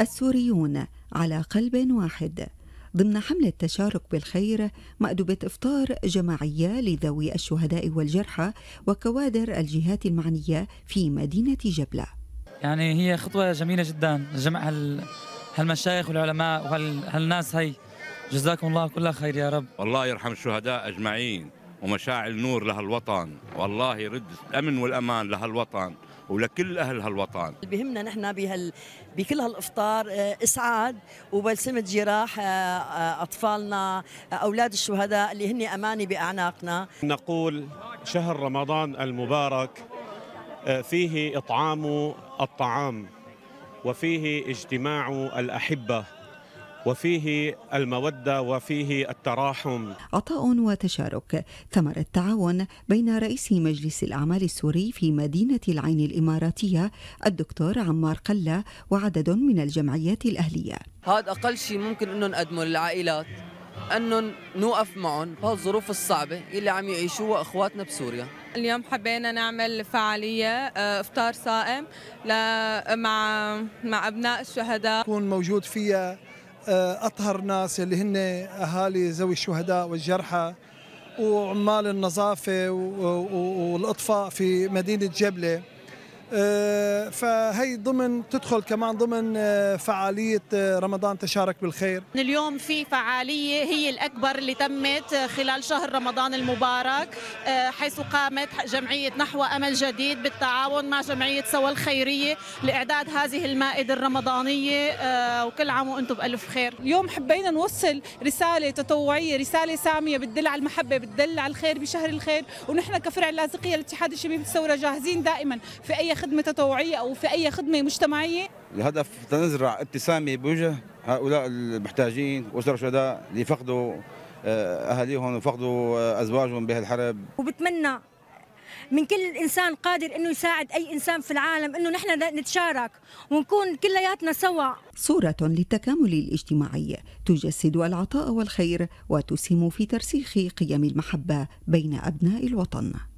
السوريون على قلب واحد ضمن حملة تشارك بالخير مأدبة إفطار جماعية لذوي الشهداء والجرحى وكوادر الجهات المعنية في مدينة جبلة يعني هي خطوة جميلة جدا جمع هال... هالمشايخ والعلماء وهالناس وهال... هي جزاكم الله كل خير يا رب الله يرحم الشهداء أجمعين ومشاعل نور لهالوطن والله يرد الأمن والأمان لهالوطن ولكل اهل هالوطن بهمنا نحن بهال بكل هالافطار آه، اسعاد وبلسمه جراح آه، آه، اطفالنا اولاد الشهداء اللي هن امانه باعناقنا نقول شهر رمضان المبارك فيه اطعام الطعام وفيه اجتماع الاحبه وفيه المودة وفيه التراحم عطاء وتشارك ثمر التعاون بين رئيس مجلس الأعمال السوري في مدينة العين الإماراتية الدكتور عمار قلة وعدد من الجمعيات الأهلية هذا أقل شيء ممكن أن نقدمه للعائلات أن نوقف معهم بهالظروف الصعبة اللي عم يعيشوها أخواتنا بسوريا اليوم حبينا نعمل فعالية آه، افطار صائم مع مع أبناء الشهداء يكون موجود فيها آه، اطهر ناس اللي هن اهالي ذوي الشهداء والجرحى وعمال النظافه والاطفاء في مدينه جبله آه، فهي ضمن تدخل كمان ضمن آه، فعالية آه، رمضان تشارك بالخير اليوم في فعالية هي الأكبر اللي تمت خلال شهر رمضان المبارك حيث قامت جمعية نحو أمل جديد بالتعاون مع جمعية سوى الخيرية لإعداد هذه المائدة الرمضانية وكل عام وأنتم بألف خير اليوم حبينا نوصل رسالة تطوعية رسالة سامية بتدل على المحبة بتدل على الخير بشهر الخير ونحن كفرع اللاذقية الاتحاد الشبيب الثورة جاهزين دائما في أي خدمه تطوعيه او في اي خدمه مجتمعيه؟ الهدف تنزرع ابتسامه بوجه هؤلاء المحتاجين الشهداء اللي فقدوا آه، اهاليهم وفقدوا آه، ازواجهم بهالحرب وبتمنى من كل انسان قادر انه يساعد اي انسان في العالم انه نحن نتشارك ونكون كلياتنا سوا صوره للتكامل الاجتماعي تجسد العطاء والخير وتسهم في ترسيخ قيم المحبه بين ابناء الوطن